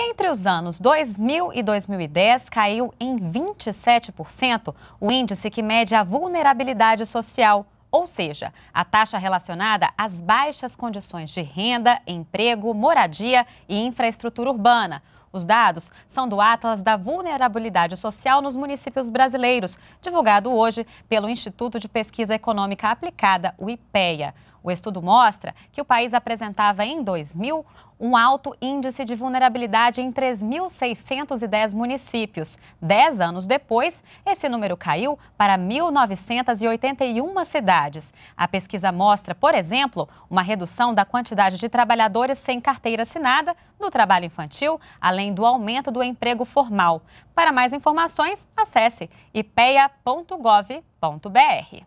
Entre os anos 2000 e 2010, caiu em 27% o índice que mede a vulnerabilidade social, ou seja, a taxa relacionada às baixas condições de renda, emprego, moradia e infraestrutura urbana. Os dados são do Atlas da Vulnerabilidade Social nos Municípios Brasileiros, divulgado hoje pelo Instituto de Pesquisa Econômica Aplicada, o IPEA. O estudo mostra que o país apresentava em 2000 um alto índice de vulnerabilidade em 3.610 municípios. Dez anos depois, esse número caiu para 1.981 cidades. A pesquisa mostra, por exemplo, uma redução da quantidade de trabalhadores sem carteira assinada do trabalho infantil, além do aumento do emprego formal. Para mais informações, acesse ipeia.gov.br.